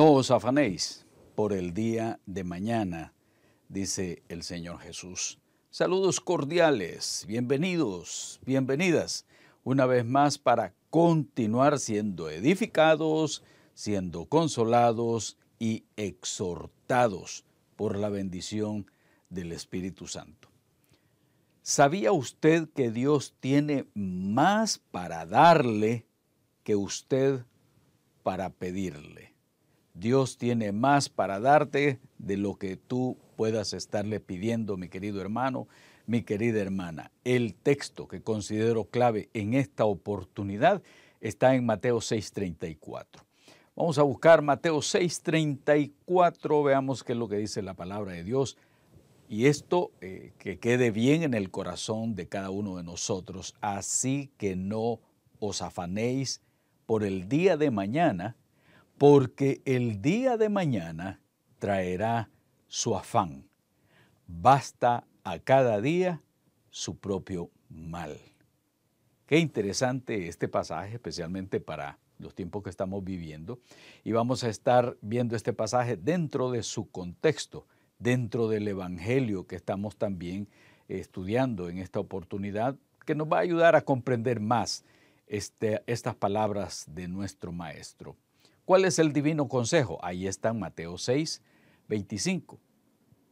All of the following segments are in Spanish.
No os afanéis por el día de mañana, dice el Señor Jesús. Saludos cordiales, bienvenidos, bienvenidas una vez más para continuar siendo edificados, siendo consolados y exhortados por la bendición del Espíritu Santo. ¿Sabía usted que Dios tiene más para darle que usted para pedirle? Dios tiene más para darte de lo que tú puedas estarle pidiendo, mi querido hermano, mi querida hermana. El texto que considero clave en esta oportunidad está en Mateo 6:34. Vamos a buscar Mateo 6:34, veamos qué es lo que dice la palabra de Dios. Y esto eh, que quede bien en el corazón de cada uno de nosotros, así que no os afanéis por el día de mañana, porque el día de mañana traerá su afán. Basta a cada día su propio mal. Qué interesante este pasaje, especialmente para los tiempos que estamos viviendo. Y vamos a estar viendo este pasaje dentro de su contexto, dentro del Evangelio que estamos también eh, estudiando en esta oportunidad, que nos va a ayudar a comprender más este, estas palabras de nuestro Maestro. ¿Cuál es el divino consejo? Ahí está en Mateo 6, 25.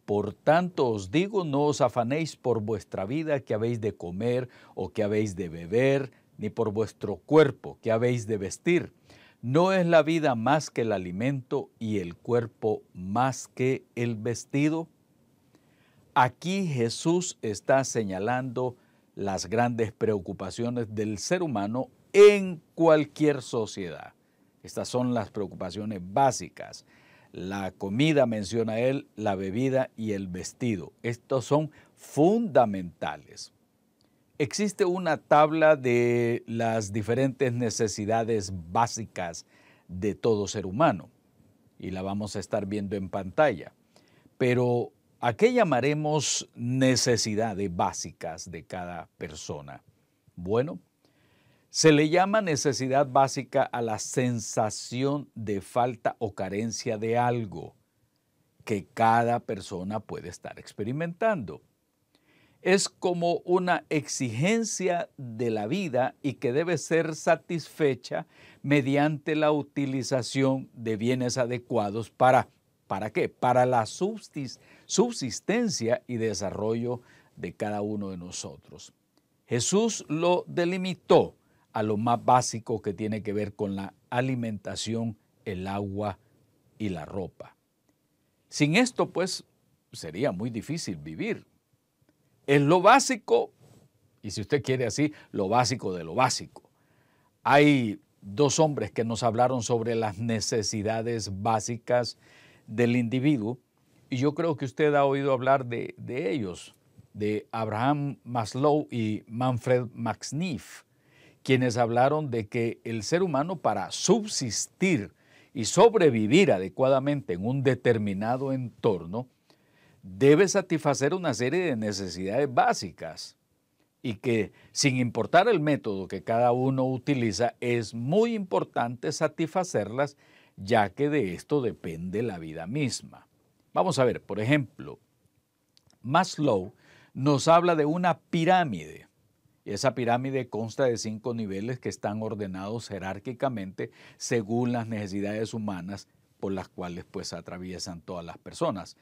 Por tanto os digo, no os afanéis por vuestra vida que habéis de comer o que habéis de beber, ni por vuestro cuerpo que habéis de vestir. No es la vida más que el alimento y el cuerpo más que el vestido. Aquí Jesús está señalando las grandes preocupaciones del ser humano en cualquier sociedad. Estas son las preocupaciones básicas. La comida, menciona él, la bebida y el vestido. Estos son fundamentales. Existe una tabla de las diferentes necesidades básicas de todo ser humano y la vamos a estar viendo en pantalla. Pero, ¿a qué llamaremos necesidades básicas de cada persona? Bueno, se le llama necesidad básica a la sensación de falta o carencia de algo que cada persona puede estar experimentando. Es como una exigencia de la vida y que debe ser satisfecha mediante la utilización de bienes adecuados para, ¿para qué? Para la subsistencia y desarrollo de cada uno de nosotros. Jesús lo delimitó a lo más básico que tiene que ver con la alimentación, el agua y la ropa. Sin esto, pues, sería muy difícil vivir. Es lo básico, y si usted quiere así, lo básico de lo básico. Hay dos hombres que nos hablaron sobre las necesidades básicas del individuo, y yo creo que usted ha oído hablar de, ellos, de Abraham Maslow y Manfred Maxniff quienes hablaron de que el ser humano para subsistir y sobrevivir adecuadamente en un determinado entorno, debe satisfacer una serie de necesidades básicas y que sin importar el método que cada uno utiliza, es muy importante satisfacerlas ya que de esto depende la vida misma. Vamos a ver, por ejemplo, Maslow nos habla de una pirámide esa pirámide consta de cinco niveles que están ordenados jerárquicamente según las necesidades humanas por las cuales pues atraviesan todas las personas.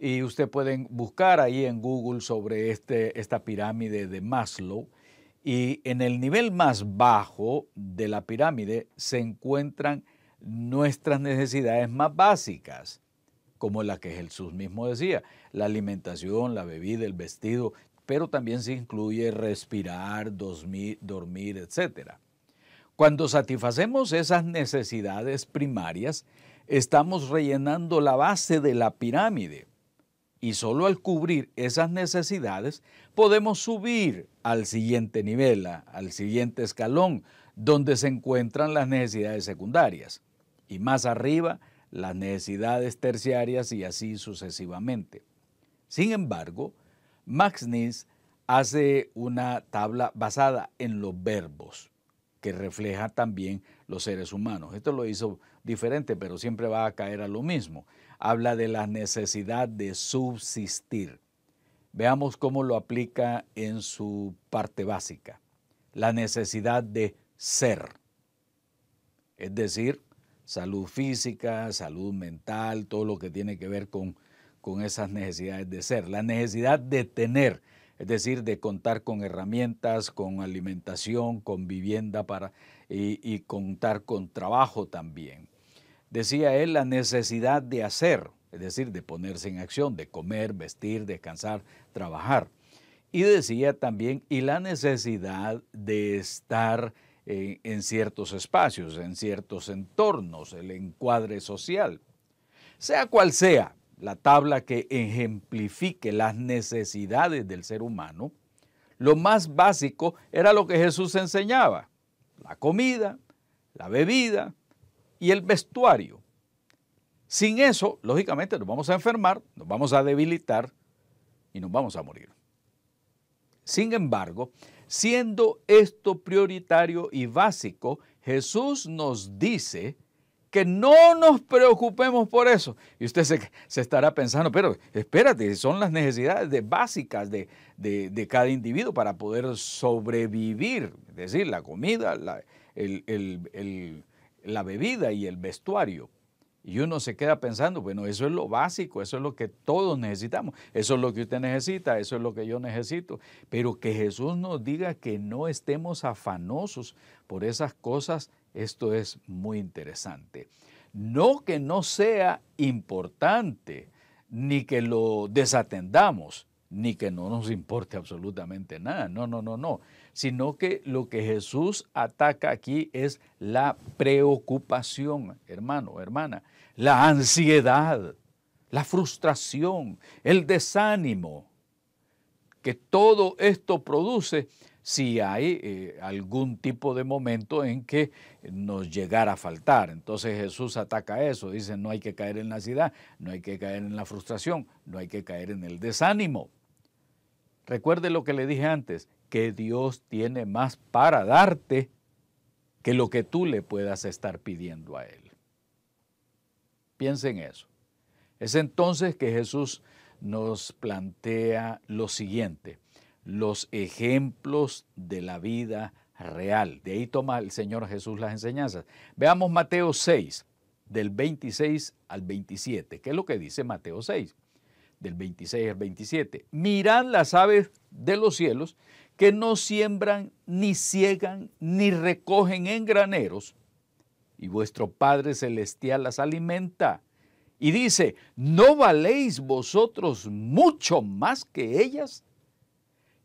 Y usted pueden buscar ahí en Google sobre este, esta pirámide de Maslow. Y en el nivel más bajo de la pirámide se encuentran nuestras necesidades más básicas, como la que Jesús mismo decía, la alimentación, la bebida, el vestido, pero también se incluye respirar, dormir, dormir etc. Cuando satisfacemos esas necesidades primarias, estamos rellenando la base de la pirámide y solo al cubrir esas necesidades podemos subir al siguiente nivel, al siguiente escalón, donde se encuentran las necesidades secundarias y más arriba las necesidades terciarias y así sucesivamente. Sin embargo, Max Nies hace una tabla basada en los verbos que refleja también los seres humanos. Esto lo hizo diferente, pero siempre va a caer a lo mismo. Habla de la necesidad de subsistir. Veamos cómo lo aplica en su parte básica. La necesidad de ser. Es decir, salud física, salud mental, todo lo que tiene que ver con con esas necesidades de ser, la necesidad de tener, es decir, de contar con herramientas, con alimentación, con vivienda para, y, contar con trabajo también. Decía él la necesidad de hacer, es decir, de ponerse en acción, de comer, vestir, descansar, trabajar. Y decía también, y la necesidad de estar eh, en ciertos espacios, en ciertos entornos, el encuadre social. Sea cual sea, la tabla que ejemplifique las necesidades del ser humano, lo más básico era lo que Jesús enseñaba, la comida, la bebida y el vestuario. Sin eso, lógicamente, nos vamos a enfermar, nos vamos a debilitar y nos vamos a morir. Sin embargo, siendo esto prioritario y básico, Jesús nos dice que no nos preocupemos por eso. Y usted se, estará pensando, pero espérate, son las necesidades básicas de, cada individuo para poder sobrevivir, es decir, la comida, la, la bebida y el vestuario. Y uno se queda pensando, bueno, eso es lo básico, eso es lo que todos necesitamos, eso es lo que usted necesita, eso es lo que yo necesito. Pero que Jesús nos diga que no estemos afanosos por esas cosas, esto es muy interesante. No que no sea importante, ni que lo desatendamos, ni que no nos importe absolutamente nada, no, no, no, no, sino que lo que Jesús ataca aquí es la preocupación, hermano, hermana, la ansiedad, la frustración, el desánimo que todo esto produce si hay eh, algún tipo de momento en que nos llegara a faltar. Entonces Jesús ataca eso, dice, no hay que caer en la ciudad, no hay que caer en la frustración, no hay que caer en el desánimo. Recuerde lo que le dije antes, que Dios tiene más para darte que lo que tú le puedas estar pidiendo a Él. Piensa en eso. Es entonces que Jesús nos plantea lo siguiente los ejemplos de la vida real. De ahí toma el Señor Jesús las enseñanzas. Veamos Mateo 6, del 26 al 27. ¿Qué es lo que dice Mateo 6? Del 26 al 27. Mirad las aves de los cielos que no siembran, ni ciegan, ni recogen en graneros. Y vuestro Padre Celestial las alimenta. Y dice, ¿no valéis vosotros mucho más que ellas?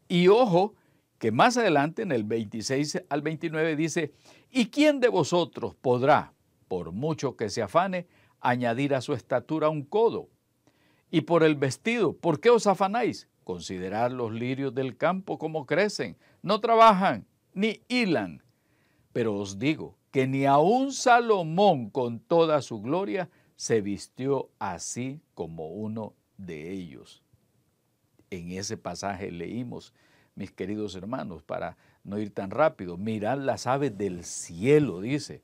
Y ojo, que más adelante en el 26 al 29 dice, ¿y quién de vosotros podrá, por mucho que se afane, añadir a su estatura un codo? Y por el vestido, ¿por qué os afanáis? Considerad los lirios del campo como crecen, no trabajan ni hilan. Pero os digo que ni aun Salomón con toda su gloria se vistió así como uno de ellos en ese pasaje leímos, mis queridos hermanos, para no ir tan rápido. Mirad las aves del cielo, dice,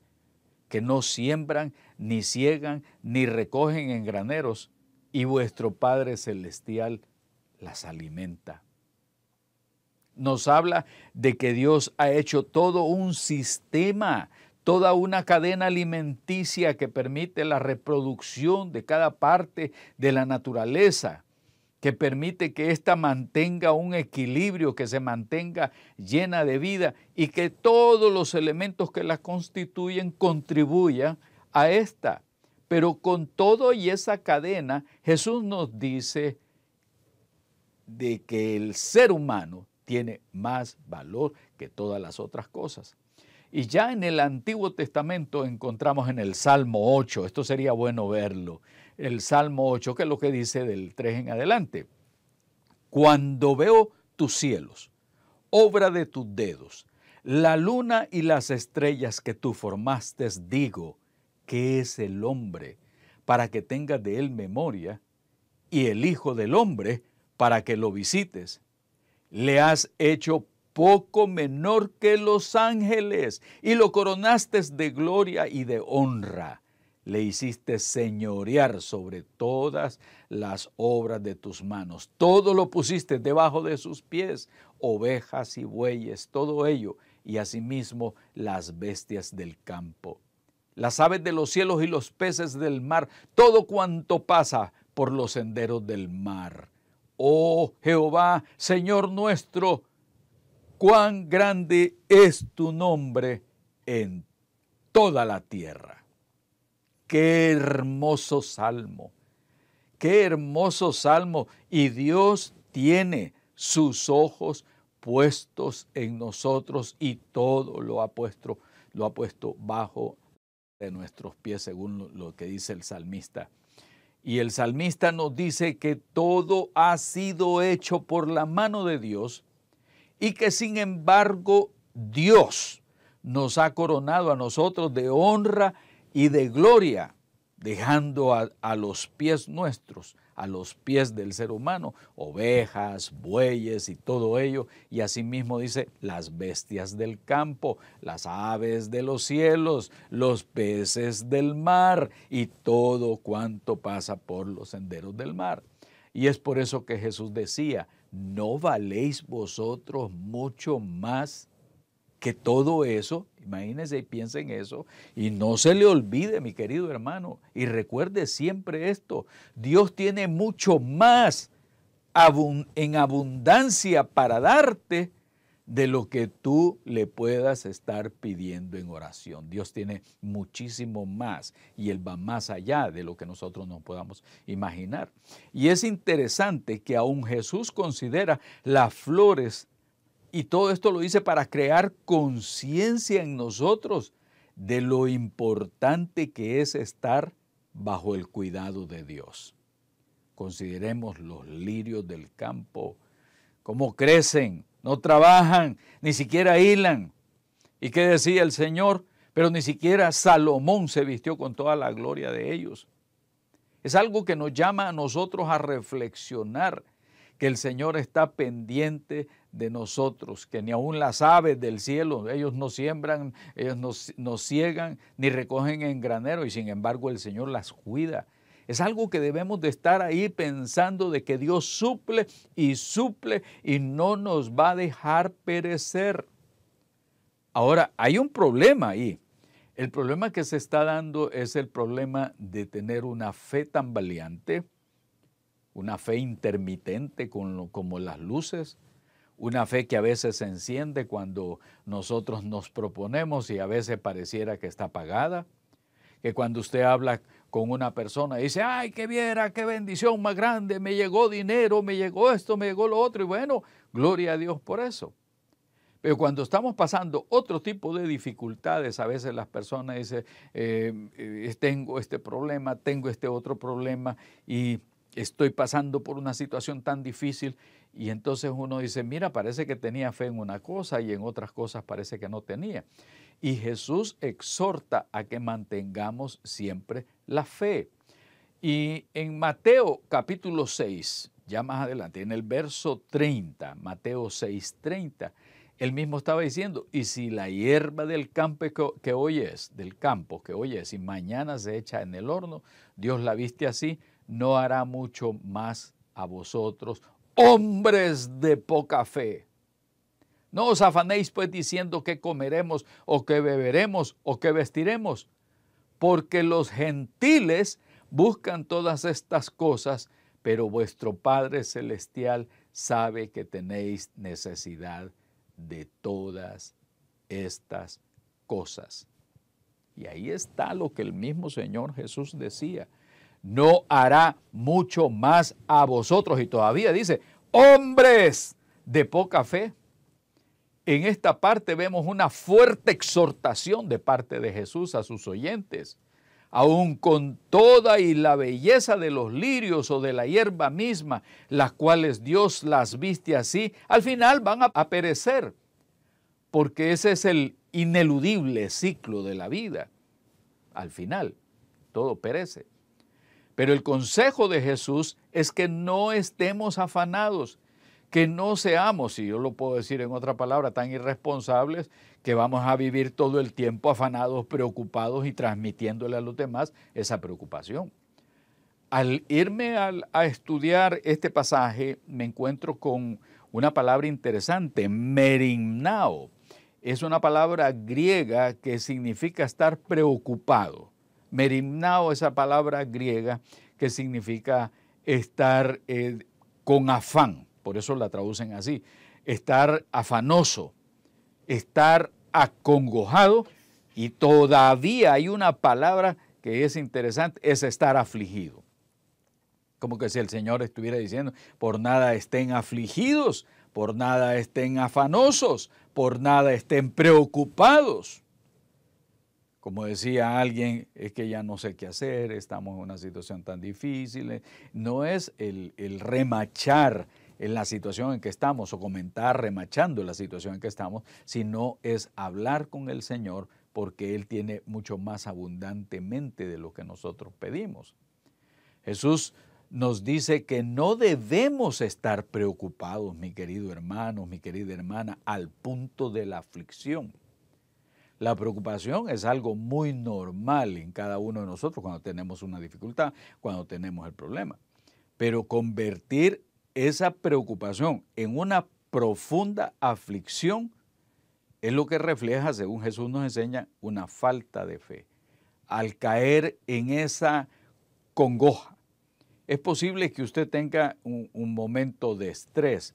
que no siembran, ni ciegan, ni recogen en graneros, y vuestro Padre Celestial las alimenta. Nos habla de que Dios ha hecho todo un sistema, toda una cadena alimenticia que permite la reproducción de cada parte de la naturaleza que permite que ésta mantenga un equilibrio, que se mantenga llena de vida y que todos los elementos que la constituyen contribuyan a esta. Pero con todo y esa cadena, Jesús nos dice de que el ser humano tiene más valor que todas las otras cosas. Y ya en el Antiguo Testamento encontramos en el Salmo 8, esto sería bueno verlo, el Salmo 8, que es lo que dice del 3 en adelante. Cuando veo tus cielos, obra de tus dedos, la luna y las estrellas que tú formaste, digo, que es el hombre, para que tenga de él memoria, y el Hijo del Hombre, para que lo visites. Le has hecho poco menor que los ángeles, y lo coronaste de gloria y de honra le hiciste señorear sobre todas las obras de tus manos. Todo lo pusiste debajo de sus pies, ovejas y bueyes, todo ello, y asimismo las bestias del campo. Las aves de los cielos y los peces del mar, todo cuanto pasa por los senderos del mar. Oh Jehová, Señor nuestro, cuán grande es tu nombre en toda la tierra. Qué hermoso salmo. Qué hermoso salmo. Y Dios tiene sus ojos puestos en nosotros y todo lo ha puesto, lo ha puesto bajo de nuestros pies, según lo que dice el salmista. Y el salmista nos dice que todo ha sido hecho por la mano de Dios y que sin embargo Dios nos ha coronado a nosotros de honra y de gloria, dejando a, los pies nuestros, a los pies del ser humano, ovejas, bueyes y todo ello. Y asimismo dice, las bestias del campo, las aves de los cielos, los peces del mar y todo cuanto pasa por los senderos del mar. Y es por eso que Jesús decía, ¿no valéis vosotros mucho más que todo eso? Imagínense y en eso. Y no se le olvide, mi querido hermano, y recuerde siempre esto, Dios tiene mucho más en abundancia para darte de lo que tú le puedas estar pidiendo en oración. Dios tiene muchísimo más y Él va más allá de lo que nosotros nos podamos imaginar. Y es interesante que aún Jesús considera las flores y todo esto lo hice para crear conciencia en nosotros de lo importante que es estar bajo el cuidado de Dios. Consideremos los lirios del campo, cómo crecen, no trabajan, ni siquiera hilan. ¿Y qué decía el Señor? Pero ni siquiera Salomón se vistió con toda la gloria de ellos. Es algo que nos llama a nosotros a reflexionar que el Señor está pendiente de nosotros, que ni aun las aves del cielo, ellos no siembran, ellos no, ciegan, ni recogen en granero, y sin embargo el Señor las cuida. Es algo que debemos de estar ahí pensando de que Dios suple y suple y no nos va a dejar perecer. Ahora, hay un problema ahí. El problema que se está dando es el problema de tener una fe tan valiente una fe intermitente como las luces, una fe que a veces se enciende cuando nosotros nos proponemos y a veces pareciera que está apagada, que cuando usted habla con una persona y dice, ay, que viera, qué bendición más grande, me llegó dinero, me llegó esto, me llegó lo otro, y bueno, gloria a Dios por eso. Pero cuando estamos pasando otro tipo de dificultades, a veces las personas dicen, eh, eh, tengo este problema, tengo este otro problema, y estoy pasando por una situación tan difícil y entonces uno dice, mira, parece que tenía fe en una cosa y en otras cosas parece que no tenía. Y Jesús exhorta a que mantengamos siempre la fe. Y en Mateo capítulo 6, ya más adelante, en el verso 30, Mateo 6, 30, él mismo estaba diciendo, y si la hierba del campo que hoy es, del campo que hoy es, y mañana se echa en el horno, Dios la viste así, no hará mucho más a vosotros, hombres de poca fe. No os afanéis pues diciendo que comeremos o que beberemos o que vestiremos, porque los gentiles buscan todas estas cosas, pero vuestro Padre Celestial sabe que tenéis necesidad de todas estas cosas. Y ahí está lo que el mismo Señor Jesús decía no hará mucho más a vosotros. Y todavía dice, hombres de poca fe. En esta parte vemos una fuerte exhortación de parte de Jesús a sus oyentes. Aun con toda y la belleza de los lirios o de la hierba misma, las cuales Dios las viste así, al final van a perecer, porque ese es el ineludible ciclo de la vida. Al final, todo perece. Pero el consejo de Jesús es que no estemos afanados, que no seamos, y yo lo puedo decir en otra palabra, tan irresponsables que vamos a vivir todo el tiempo afanados, preocupados y transmitiéndole a los demás esa preocupación. Al irme a, estudiar este pasaje, me encuentro con una palabra interesante, merimnao. Es una palabra griega que significa estar preocupado merimnao, esa palabra griega que significa estar eh, con afán, por eso la traducen así, estar afanoso, estar acongojado y todavía hay una palabra que es interesante, es estar afligido. Como que si el Señor estuviera diciendo, por nada estén afligidos, por nada estén afanosos, por nada estén preocupados. Como decía alguien, es que ya no sé qué hacer, estamos en una situación tan difícil. No es el, remachar en la situación en que estamos o comentar remachando la situación en que estamos, sino es hablar con el Señor porque Él tiene mucho más abundantemente de lo que nosotros pedimos. Jesús nos dice que no debemos estar preocupados, mi querido hermano, mi querida hermana, al punto de la aflicción. La preocupación es algo muy normal en cada uno de nosotros cuando tenemos una dificultad, cuando tenemos el problema. Pero convertir esa preocupación en una profunda aflicción es lo que refleja, según Jesús nos enseña, una falta de fe. Al caer en esa congoja, es posible que usted tenga un, momento de estrés,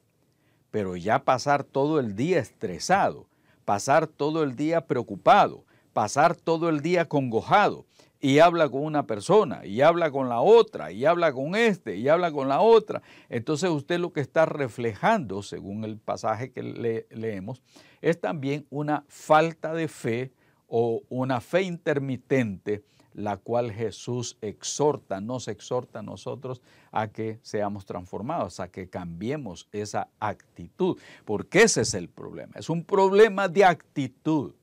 pero ya pasar todo el día estresado, pasar todo el día preocupado, pasar todo el día congojado, y habla con una persona, y habla con la otra, y habla con este, y habla con la otra. Entonces usted lo que está reflejando, según el pasaje que le, leemos, es también una falta de fe o una fe intermitente la cual Jesús exhorta, nos exhorta a nosotros a que seamos transformados, a que cambiemos esa actitud, porque ese es el problema, es un problema de actitud.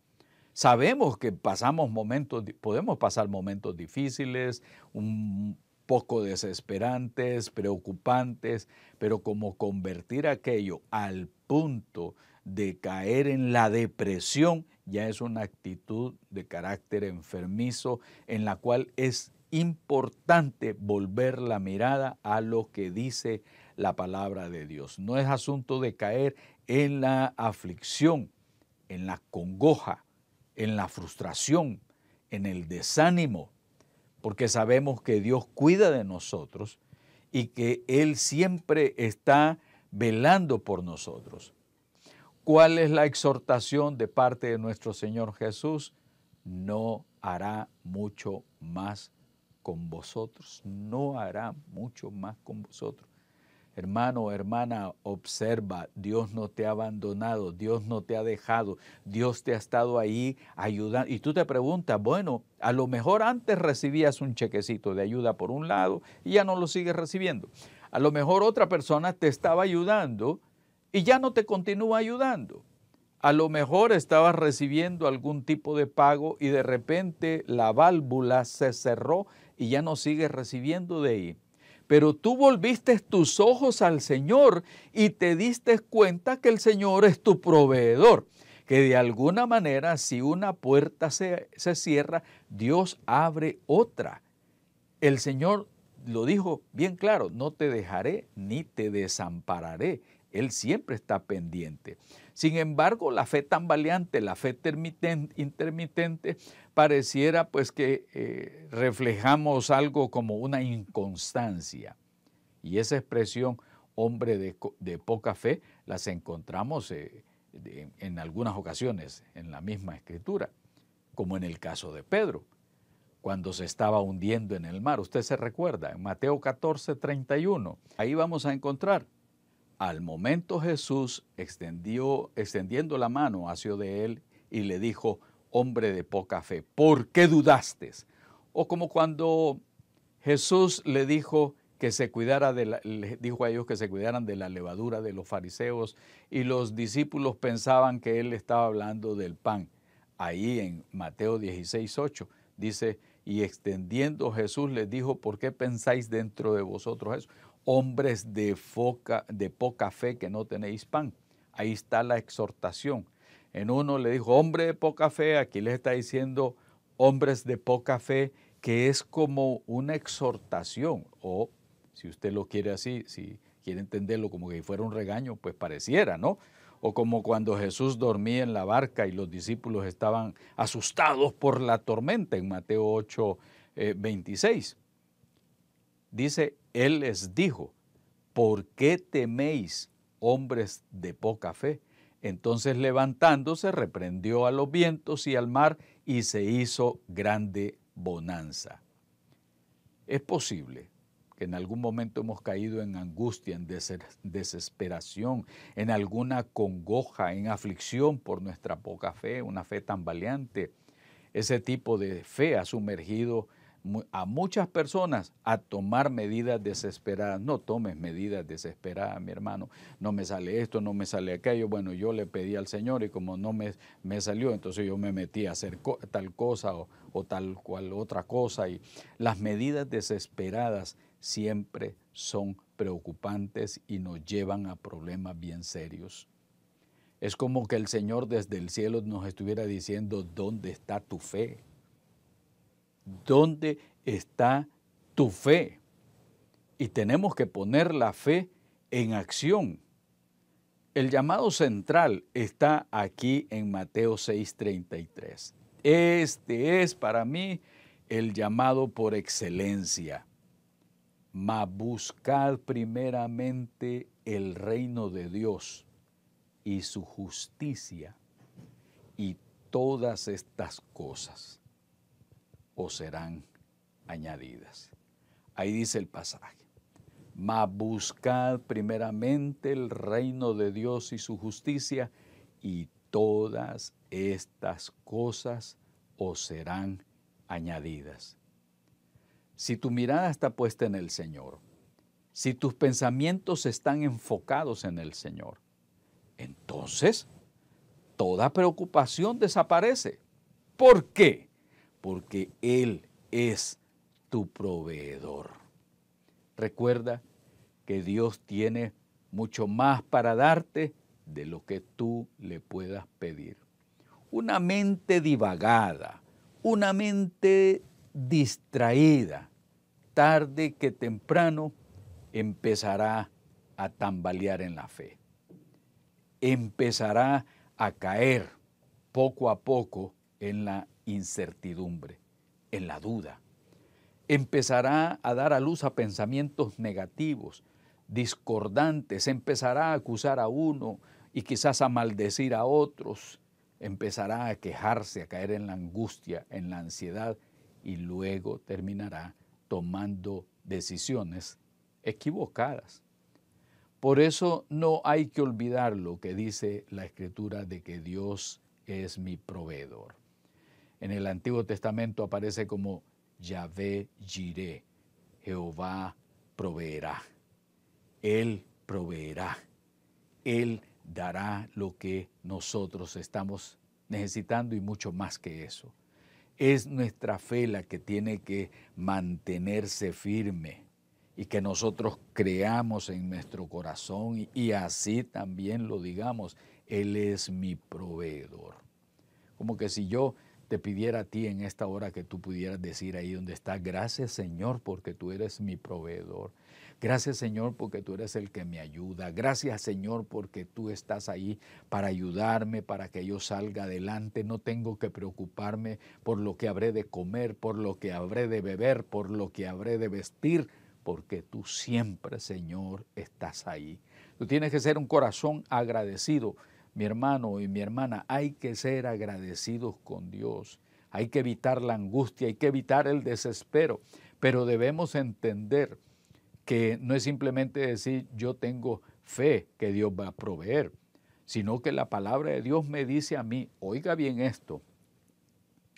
Sabemos que pasamos momentos, podemos pasar momentos difíciles, un poco desesperantes, preocupantes, pero como convertir aquello al punto de caer en la depresión ya es una actitud de carácter enfermizo en la cual es importante volver la mirada a lo que dice la palabra de Dios. No es asunto de caer en la aflicción, en la congoja, en la frustración, en el desánimo, porque sabemos que Dios cuida de nosotros y que Él siempre está velando por nosotros. ¿Cuál es la exhortación de parte de nuestro Señor Jesús? No hará mucho más con vosotros. No hará mucho más con vosotros. Hermano, hermana, observa, Dios no te ha abandonado, Dios no te ha dejado, Dios te ha estado ahí ayudando. Y tú te preguntas, bueno, a lo mejor antes recibías un chequecito de ayuda por un lado y ya no lo sigues recibiendo. A lo mejor otra persona te estaba ayudando y ya no te continúa ayudando. A lo mejor estabas recibiendo algún tipo de pago y de repente la válvula se cerró y ya no sigues recibiendo de ahí. Pero tú volviste tus ojos al Señor y te diste cuenta que el Señor es tu proveedor que de alguna manera si una puerta se, se, cierra, Dios abre otra. El Señor lo dijo bien claro, no te dejaré ni te desampararé. Él siempre está pendiente. Sin embargo, la fe tambaleante, la fe intermitente, pareciera pues que eh, reflejamos algo como una inconstancia. Y esa expresión, hombre de, poca fe, las encontramos eh, en algunas ocasiones en la misma escritura, como en el caso de Pedro, cuando se estaba hundiendo en el mar. Usted se recuerda, en Mateo 14, 31, ahí vamos a encontrar al momento Jesús extendió, extendiendo la mano hacia de él y le dijo, hombre de poca fe, ¿por qué dudaste? O como cuando Jesús le dijo que se cuidara de la, dijo a ellos que se cuidaran de la levadura de los fariseos y los discípulos pensaban que él estaba hablando del pan. Ahí en Mateo 16, 8 dice, y extendiendo Jesús les dijo, ¿por qué pensáis dentro de vosotros eso? hombres de, de poca fe que no tenéis pan. Ahí está la exhortación. En uno le dijo, hombre de poca fe, aquí les está diciendo, hombres de poca fe, que es como una exhortación, o si usted lo quiere así, si quiere entenderlo como que fuera un regaño, pues pareciera, ¿no? O como cuando Jesús dormía en la barca y los discípulos estaban asustados por la tormenta en Mateo 8, 26. Eh, Dice, él les dijo, ¿por qué teméis, hombres de poca fe? Entonces levantándose, reprendió a los vientos y al mar y se hizo grande bonanza. Es posible que en algún momento hemos caído en angustia, en desesperación, en alguna congoja, en aflicción por nuestra poca fe, una fe tan tambaleante. Ese tipo de fe ha sumergido a muchas personas a tomar medidas desesperadas. No tomes medidas desesperadas, mi hermano. No me sale esto, no me sale aquello. Bueno, yo le pedí al Señor y como no me, me salió, entonces yo me metí a hacer tal cosa o, o tal cual otra cosa. Y las medidas desesperadas siempre son preocupantes y nos llevan a problemas bien serios. Es como que el Señor desde el cielo nos estuviera diciendo, ¿dónde está tu fe? ¿Dónde está tu fe? Y tenemos que poner la fe en acción. El llamado central está aquí en Mateo 6:33. Este es para mí el llamado por excelencia. Mas buscad primeramente el reino de Dios y su justicia y todas estas cosas o serán añadidas. Ahí dice el pasaje. Mas buscad primeramente el reino de Dios y su justicia, y todas estas cosas os serán añadidas. Si tu mirada está puesta en el Señor, si tus pensamientos están enfocados en el Señor, entonces toda preocupación desaparece. ¿Por qué? porque Él es tu proveedor. Recuerda que Dios tiene mucho más para darte de lo que tú le puedas pedir. Una mente divagada, una mente distraída, tarde que temprano empezará a tambalear en la fe. Empezará a caer poco a poco en la incertidumbre, en la duda. Empezará a dar a luz a pensamientos negativos, discordantes, empezará a acusar a uno y quizás a maldecir a otros, empezará a quejarse, a caer en la angustia, en la ansiedad y luego terminará tomando decisiones equivocadas. Por eso no hay que olvidar lo que dice la escritura de que Dios es mi proveedor. En el Antiguo Testamento aparece como Yahvé Jireh, Jehová proveerá. Él proveerá. Él dará lo que nosotros estamos necesitando y mucho más que eso. Es nuestra fe la que tiene que mantenerse firme y que nosotros creamos en nuestro corazón y así también lo digamos. Él es mi proveedor. Como que si yo te pidiera a ti en esta hora que tú pudieras decir ahí donde está, gracias Señor porque tú eres mi proveedor. Gracias Señor porque tú eres el que me ayuda. Gracias Señor porque tú estás ahí para ayudarme, para que yo salga adelante. No tengo que preocuparme por lo que habré de comer, por lo que habré de beber, por lo que habré de vestir, porque tú siempre Señor estás ahí. Tú tienes que ser un corazón agradecido mi hermano y mi hermana, hay que ser agradecidos con Dios. Hay que evitar la angustia, hay que evitar el desespero, pero debemos entender que no es simplemente decir yo tengo fe que Dios va a proveer, sino que la palabra de Dios me dice a mí, oiga bien esto,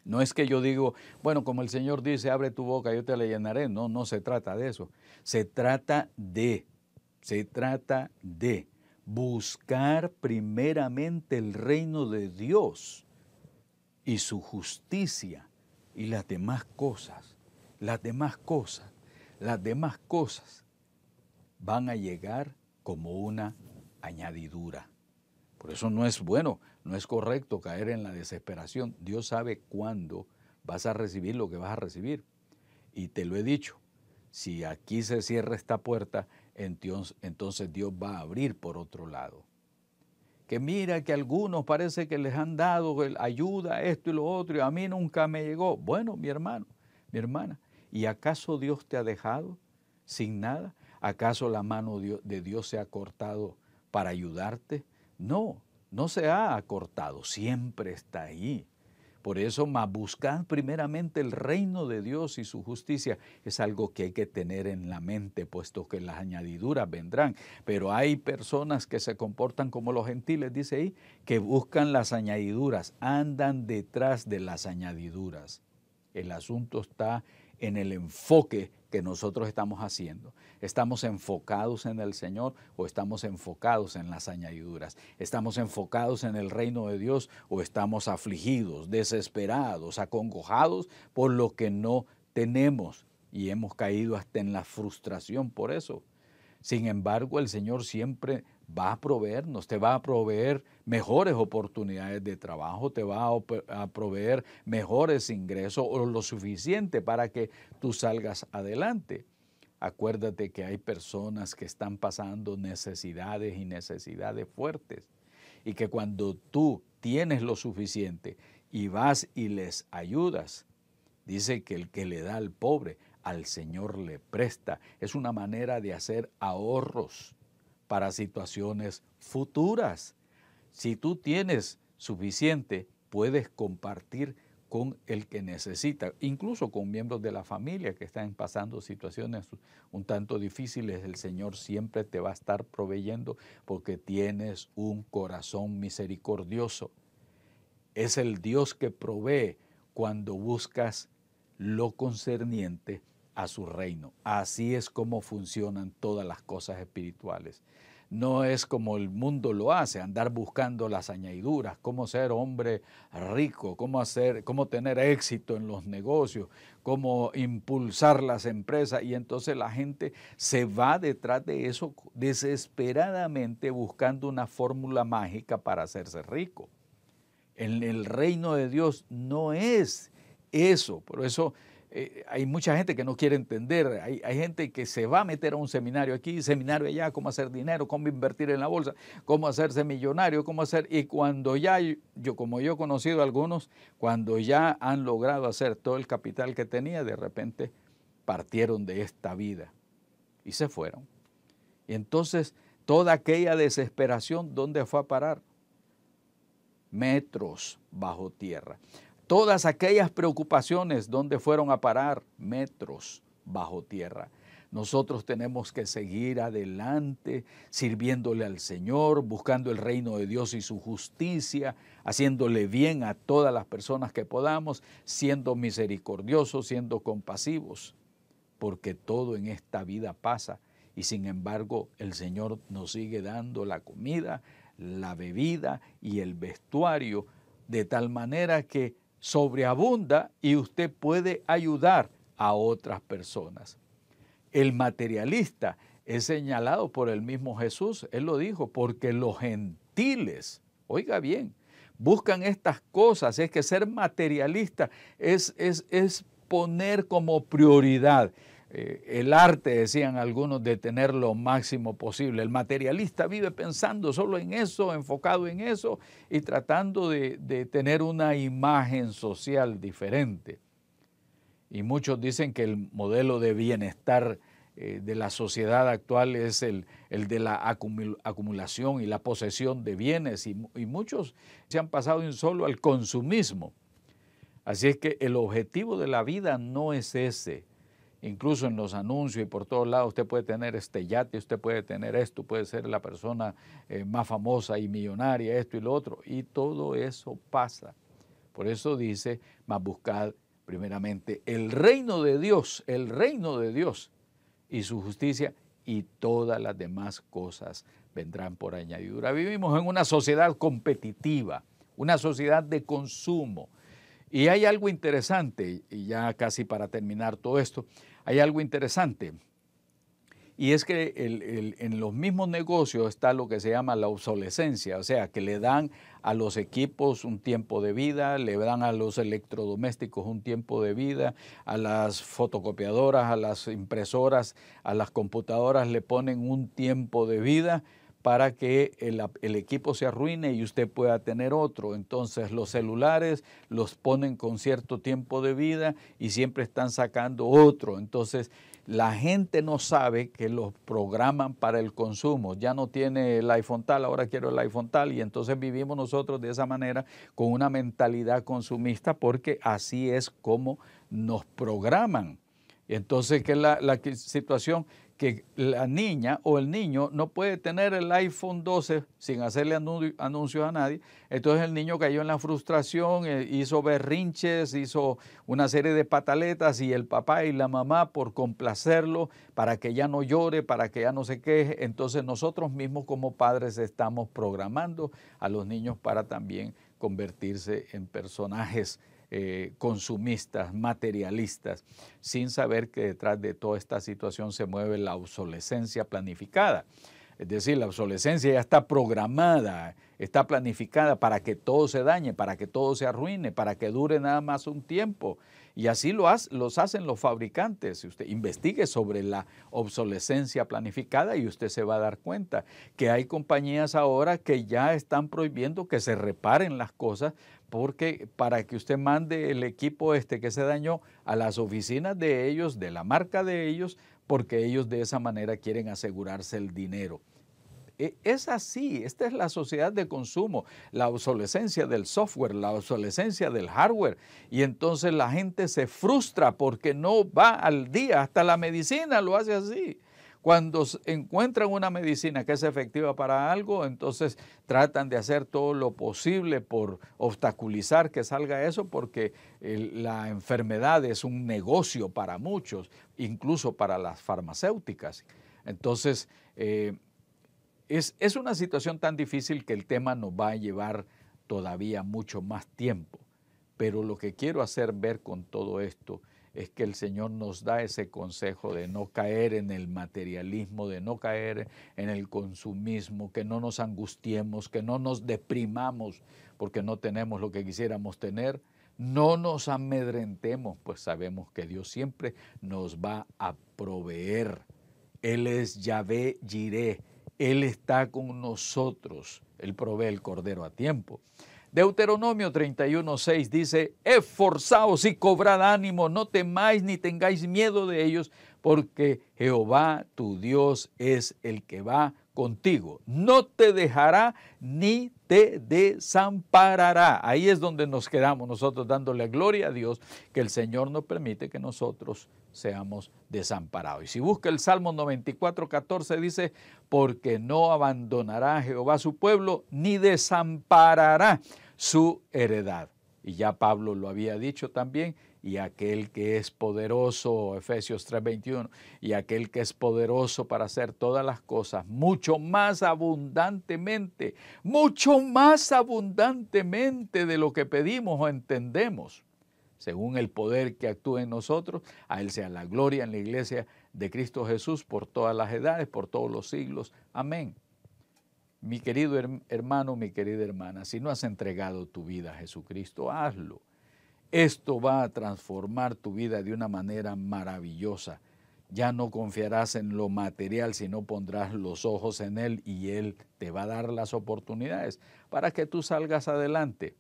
no es que yo digo, bueno, como el Señor dice, abre tu boca, yo te la llenaré. No, no se trata de eso. Se trata de, se trata de buscar primeramente el reino de Dios y su justicia y las demás cosas, las demás cosas, las demás cosas van a llegar como una añadidura. Por eso no es bueno, no es correcto caer en la desesperación. Dios sabe cuándo vas a recibir lo que vas a recibir. Y te lo he dicho, si aquí se cierra esta puerta, entonces Dios va a abrir por otro lado. Que mira que algunos parece que les han dado ayuda, esto y lo otro, y a mí nunca me llegó. Bueno, mi hermano, mi hermana, ¿y acaso Dios te ha dejado sin nada? ¿Acaso la mano de Dios se ha cortado para ayudarte? No, no se ha acortado, siempre está ahí por eso, más buscad primeramente el reino de Dios y su justicia. Es algo que hay que tener en la mente, puesto que las añadiduras vendrán. Pero hay personas que se comportan como los gentiles, dice ahí, que buscan las añadiduras, andan detrás de las añadiduras. El asunto está en el enfoque que nosotros estamos haciendo. ¿Estamos enfocados en el Señor o estamos enfocados en las añadiduras? ¿Estamos enfocados en el reino de Dios o estamos afligidos, desesperados, acongojados por lo que no tenemos y hemos caído hasta en la frustración por eso? Sin embargo, el Señor siempre va a proveernos, te va a proveer mejores oportunidades de trabajo, te va a, proveer mejores ingresos o lo suficiente para que tú salgas adelante. Acuérdate que hay personas que están pasando necesidades y necesidades fuertes y que cuando tú tienes lo suficiente y vas y les ayudas, dice que el que le da al pobre, al Señor le presta. Es una manera de hacer ahorros para situaciones futuras. Si tú tienes suficiente, puedes compartir con el que necesita, incluso con miembros de la familia que están pasando situaciones un tanto difíciles, el Señor siempre te va a estar proveyendo porque tienes un corazón misericordioso. Es el Dios que provee cuando buscas lo concerniente a su reino. Así es como funcionan todas las cosas espirituales. No es como el mundo lo hace, andar buscando las añadiduras, cómo ser hombre rico, cómo, hacer, cómo tener éxito en los negocios, cómo impulsar las empresas. Y entonces la gente se va detrás de eso desesperadamente buscando una fórmula mágica para hacerse rico. En el reino de Dios no es eso. Por eso eh, hay mucha gente que no quiere entender, hay, gente que se va a meter a un seminario aquí, seminario allá, cómo hacer dinero, cómo invertir en la bolsa, cómo hacerse millonario, cómo hacer, y cuando ya, yo como yo he conocido a algunos, cuando ya han logrado hacer todo el capital que tenía, de repente partieron de esta vida y se fueron. Y entonces toda aquella desesperación, ¿dónde fue a parar? Metros bajo tierra todas aquellas preocupaciones donde fueron a parar metros bajo tierra. Nosotros tenemos que seguir adelante, sirviéndole al Señor, buscando el reino de Dios y su justicia, haciéndole bien a todas las personas que podamos, siendo misericordiosos, siendo compasivos, porque todo en esta vida pasa y sin embargo el Señor nos sigue dando la comida, la bebida y el vestuario, de tal manera que sobreabunda y usted puede ayudar a otras personas. El materialista es señalado por el mismo Jesús, él lo dijo, porque los gentiles, oiga bien, buscan estas cosas, es que ser materialista es, poner como prioridad eh, el arte, decían algunos, de tener lo máximo posible. El materialista vive pensando solo en eso, enfocado en eso y tratando de, tener una imagen social diferente. Y muchos dicen que el modelo de bienestar eh, de la sociedad actual es el, de la acumulación y la posesión de bienes y, y muchos se han pasado en solo al consumismo. Así es que el objetivo de la vida no es ese incluso en los anuncios y por todos lados, usted puede tener este yate, usted puede tener esto, puede ser la persona eh, más famosa y millonaria, esto y lo otro, y todo eso pasa. Por eso dice, más buscad primeramente el reino de Dios, el reino de Dios y su justicia, y todas las demás cosas vendrán por añadidura. Vivimos en una sociedad competitiva, una sociedad de consumo, y hay algo interesante, y ya casi para terminar todo esto, hay algo interesante. Y es que en los mismos negocios está lo que se llama la obsolescencia, o sea, que le dan a los equipos un tiempo de vida, le dan a los electrodomésticos un tiempo de vida, a las fotocopiadoras, a las impresoras, a las computadoras le ponen un tiempo de vida para que el, equipo se arruine y usted pueda tener otro. Entonces los celulares los ponen con cierto tiempo de vida y siempre están sacando otro. Entonces la gente no sabe que los programan para el consumo. Ya no tiene el iPhone tal, ahora quiero el iPhone tal. Y entonces vivimos nosotros de esa manera con una mentalidad consumista porque así es como nos programan. Entonces, ¿qué es la situación? que la niña o el niño no puede tener el iPhone 12 sin hacerle anuncio a nadie. Entonces el niño cayó en la frustración, eh, hizo berrinches, hizo una serie de pataletas y el papá y la mamá por complacerlo, para que ya no llore, para que ya no se queje. Entonces nosotros mismos como padres estamos programando a los niños para también convertirse en personajes eh, consumistas, materialistas, sin saber que detrás de toda esta situación se mueve la obsolescencia planificada. Es decir, la obsolescencia ya está programada, está planificada para que todo se dañe, para que todo se arruine, para que dure nada más un tiempo. Y así lo los hacen los fabricantes. Usted investigue sobre la obsolescencia planificada y usted se va a dar cuenta que hay compañías ahora que ya están prohibiendo que se reparen las cosas porque para que usted mande el equipo este que se dañó a las oficinas de ellos, de la marca de ellos, porque ellos de esa manera quieren asegurarse el dinero. E, es así, esta es la sociedad de consumo, la obsolescencia del software, la obsolescencia del hardware. Y entonces la gente se frustra porque no va al día, hasta la medicina lo hace así. Cuando encuentran una medicina que es efectiva para algo, entonces tratan de hacer todo lo posible por obstaculizar que salga eso, porque la enfermedad es un negocio para muchos, incluso para las farmacéuticas. Entonces, eh, es, una situación tan difícil que el tema nos va a llevar todavía mucho más tiempo. Pero lo que quiero hacer ver con todo esto es que el Señor nos da ese consejo de no caer en el materialismo, de no caer en el consumismo, que no nos angustiemos, que no nos deprimamos porque no tenemos lo que quisiéramos tener. No nos amedrentemos, pues sabemos que Dios siempre nos va a proveer. Él es Yahvé Jireh, él está con nosotros. Él provee el cordero a tiempo. Deuteronomio 31:6 dice, esforzaos y cobrad ánimo, no temáis ni tengáis miedo de ellos, porque Jehová tu Dios es el que va contigo. No te dejará ni te desamparará. Ahí es donde nos quedamos nosotros dándole gloria a Dios que el Señor nos permite que nosotros seamos desamparados. Y si busca el Salmo 94, 14 dice, porque no abandonará Jehová su pueblo, ni desamparará su heredad. Y ya Pablo lo había dicho también y aquel que es poderoso, Efesios 3:21, y aquel que es poderoso para hacer todas las cosas, mucho más abundantemente, mucho más abundantemente de lo que pedimos o entendemos. Según el poder que actúa en nosotros, a Él sea la gloria en la iglesia de Cristo Jesús por todas las edades, por todos los siglos. Amén. Mi querido hermano, mi querida hermana, si no has entregado tu vida a Jesucristo, hazlo esto va a transformar tu vida de una manera maravillosa. Ya no confiarás en lo material, sino pondrás los ojos en Él y Él te va a dar las oportunidades para que tú salgas adelante.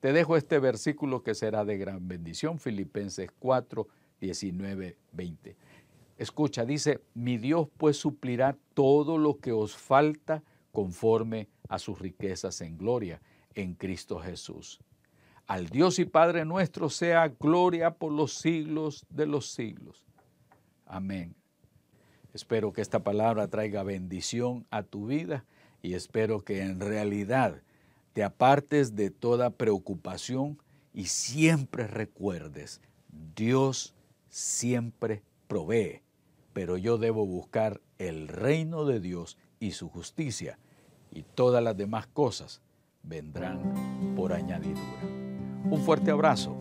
Te dejo este versículo que será de gran bendición, Filipenses 4, 19, 20. Escucha, dice, mi Dios pues suplirá todo lo que os falta conforme a sus riquezas en gloria en Cristo Jesús. Al Dios y Padre nuestro sea gloria por los siglos de los siglos. Amén. Espero que esta palabra traiga bendición a tu vida y espero que en realidad te apartes de toda preocupación y siempre recuerdes, Dios siempre provee, pero yo debo buscar el reino de Dios y su justicia y todas las demás cosas vendrán por añadidura. Un fuerte abrazo.